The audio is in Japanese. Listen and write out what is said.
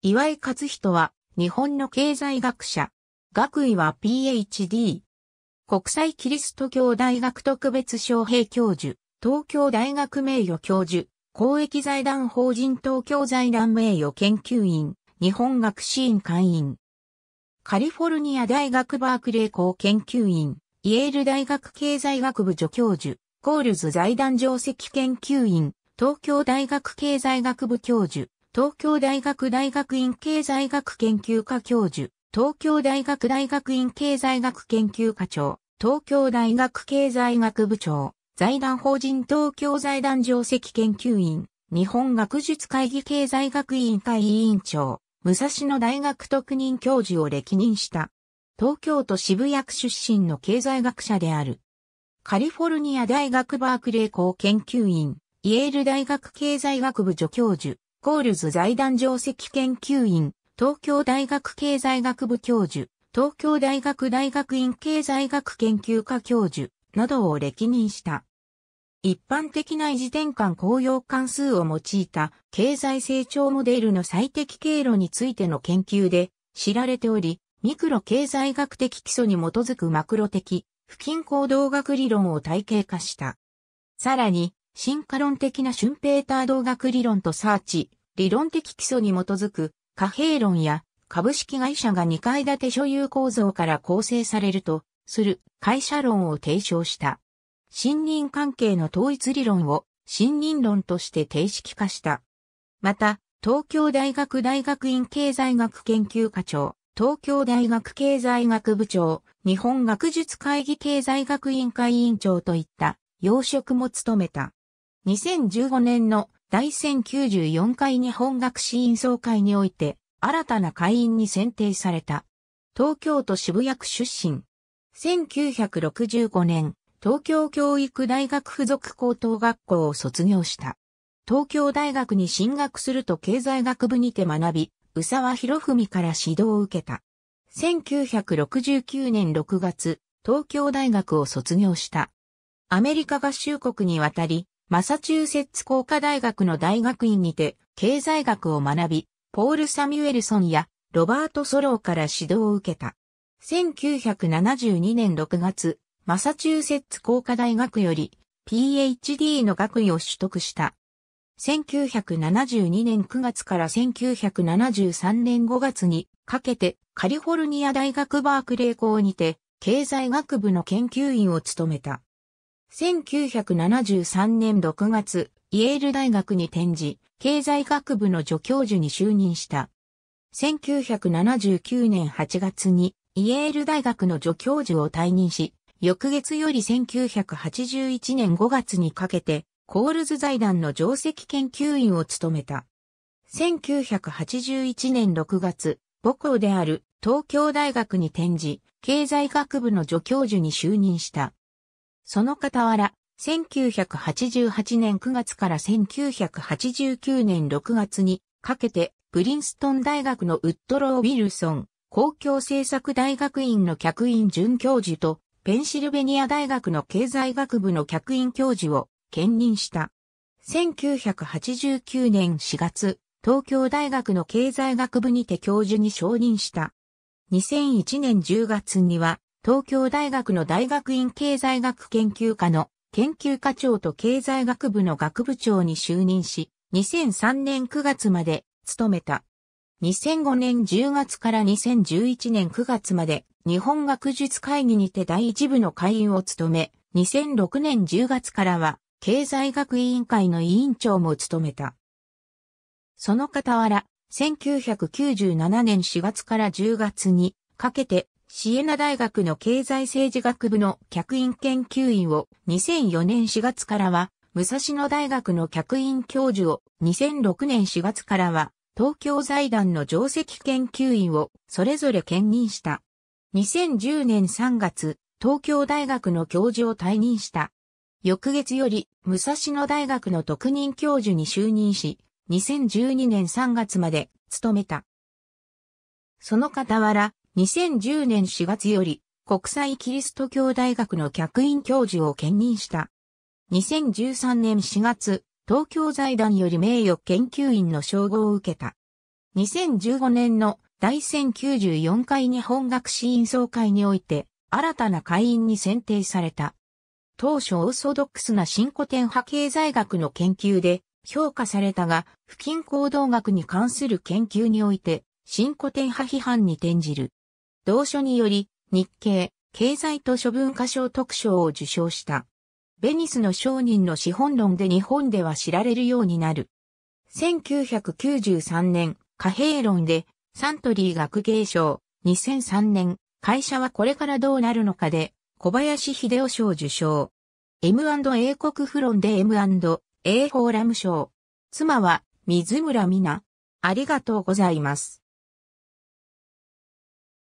岩井勝人は、日本の経済学者。学位は PhD。国際キリスト教大学特別招聘教授、東京大学名誉教授、公益財団法人東京財団名誉研究員、日本学士院会員。カリフォルニア大学バークレー校研究員、イェール大学経済学部助教授、コールズ財団上席研究員、東京大学経済学部教授、東京大学大学院経済学研究科教授、東京大学大学院経済学研究科長、東京大学経済学部長、財団法人東京財団上席研究員、日本学術会議経済学委員会委員長、武蔵野大学特任教授を歴任した。東京都渋谷区出身の経済学者である。カリフォルニア大学バークレー校研究員、イェール大学経済学部助教授、コールズ財団上席研究員、東京大学経済学部教授、東京大学大学院経済学研究科教授などを歴任した。一般的な維持転換公用関数を用いた経済成長モデルの最適経路についての研究で知られており、ミクロ経済学的基礎に基づくマクロ的不均衡動学理論を体系化した。さらに、進化論的なシュンペーター動学理論とサーチ、理論的基礎に基づく貨幣論や株式会社が2階建て所有構造から構成されるとする会社論を提唱した。信任関係の統一理論を信任論として定式化した。また、東京大学大学院経済学研究課長、東京大学経済学部長、日本学術会議経済学院会委員長といった要職も務めた。2015年の第1094回日本学士院総会において、新たな会員に選定された。東京都渋谷区出身。1965年、東京教育大学附属高等学校を卒業した。東京大学に進学すると経済学部にて学び、宇沢博文から指導を受けた。1969年6月、東京大学を卒業した。アメリカ合衆国に渡り、マサチューセッツ工科大学の大学院にて経済学を学び、ポール・サミュエルソンやロバート・ソローから指導を受けた。1972年6月、マサチューセッツ工科大学より PhD の学位を取得した。1972年9月から1973年5月にかけてカリフォルニア大学バークレー校にて経済学部の研究員を務めた。1973年6月、イェール大学に転じ、経済学部の助教授に就任した。1979年8月に、イェール大学の助教授を退任し、翌月より1981年5月にかけて、コールズ財団の上席研究員を務めた。1981年6月、母校である東京大学に転じ、経済学部の助教授に就任した。その傍ら、1988年9月から1989年6月にかけて、プリンストン大学のウッドロー・ウィルソン、公共政策大学院の客員准教授と、ペンシルベニア大学の経済学部の客員教授を兼任した。1989年4月、東京大学の経済学部にて教授に承認した。2001年10月には、東京大学の大学院経済学研究科の研究課長と経済学部の学部長に就任し、2003年9月まで務めた。2005年10月から2011年9月まで日本学術会議にて第一部の会員を務め、2006年10月からは経済学委員会の委員長も務めた。その傍ら、1997年4月から10月にかけてシエナ大学の経済政治学部の客員研究員を2004年4月からは、武蔵野大学の客員教授を2006年4月からは、東京財団の上席研究員をそれぞれ兼任した。2010年3月、東京大学の教授を退任した。翌月より、武蔵野大学の特任教授に就任し、2012年3月まで務めた。その傍ら、2010年4月より国際キリスト教大学の客員教授を兼任した。2013年4月、東京財団より名誉研究員の称号を受けた。2015年の第1094回日本学士院総会において、新たな会員に選定された。当初オーソドックスな新古典派経済学の研究で評価されたが、不均行動学に関する研究において、新古典派批判に転じる。同書により、日経、経済と処文化賞特賞を受賞した。ベニスの商人の資本論で日本では知られるようになる。1993年、貨幣論でサントリー学芸賞、2003年、会社はこれからどうなるのかで、小林秀夫賞受賞。M&A 国フロンで M&A フォーラム賞。妻は、水村美奈。ありがとうございます。